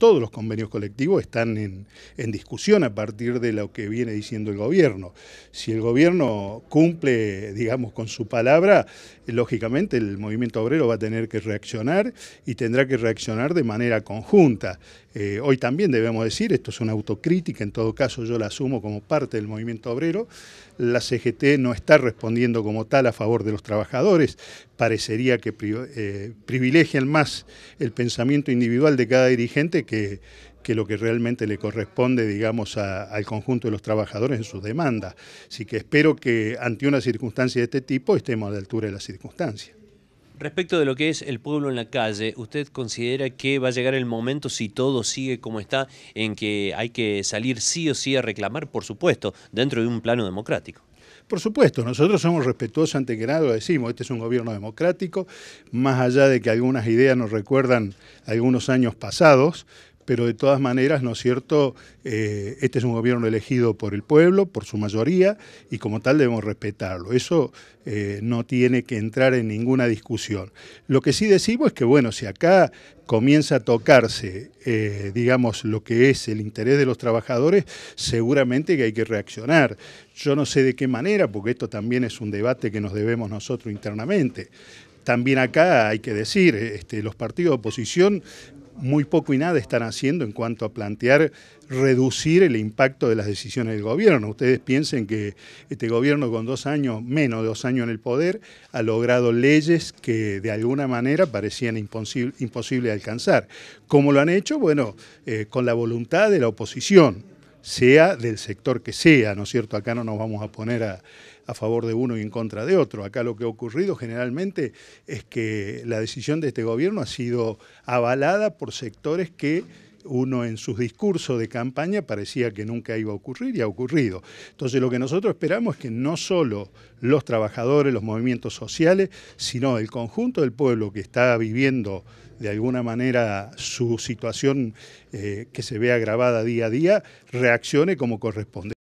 todos los convenios colectivos están en, discusión a partir de lo que viene diciendo el gobierno. Si el gobierno cumple, digamos, con su palabra, lógicamente el movimiento obrero va a tener que reaccionar y tendrá que reaccionar de manera conjunta. Eh, hoy también debemos decir, esto es una autocrítica, en todo caso yo la asumo como parte del movimiento obrero, la CGT no está respondiendo como tal a favor de los trabajadores, parecería que eh, privilegian más el pensamiento individual de cada dirigente que, lo que realmente le corresponde, digamos, al conjunto de los trabajadores en sus demandas. Así que espero que ante una circunstancia de este tipo estemos a la altura de las circunstancia. Respecto de lo que es el pueblo en la calle, ¿usted considera que va a llegar el momento, si todo sigue como está, en que hay que salir sí o sí a reclamar, por supuesto, dentro de un plano democrático? Por supuesto, nosotros somos respetuosos ante que nada, lo decimos, este es un gobierno democrático, más allá de que algunas ideas nos recuerdan algunos años pasados, pero de todas maneras, ¿no es cierto? Eh, este es un gobierno elegido por el pueblo, por su mayoría, y como tal debemos respetarlo. Eso eh, no tiene que entrar en ninguna discusión. Lo que sí decimos es que, bueno, si acá comienza a tocarse, eh, digamos, lo que es el interés de los trabajadores, seguramente que hay que reaccionar. Yo no sé de qué manera, porque esto también es un debate que nos debemos nosotros internamente también acá hay que decir, este, los partidos de oposición muy poco y nada están haciendo en cuanto a plantear reducir el impacto de las decisiones del gobierno. Ustedes piensen que este gobierno con dos años, menos de dos años en el poder, ha logrado leyes que de alguna manera parecían imposible, de alcanzar. ¿Cómo lo han hecho? Bueno, eh, con la voluntad de la oposición sea del sector que sea, ¿no es cierto? Acá no nos vamos a poner a, a favor de uno y en contra de otro. Acá lo que ha ocurrido generalmente es que la decisión de este gobierno ha sido avalada por sectores que uno en sus discursos de campaña parecía que nunca iba a ocurrir y ha ocurrido. Entonces lo que nosotros esperamos es que no solo los trabajadores, los movimientos sociales, sino el conjunto del pueblo que está viviendo de alguna manera su situación eh, que se ve agravada día a día, reaccione como corresponde.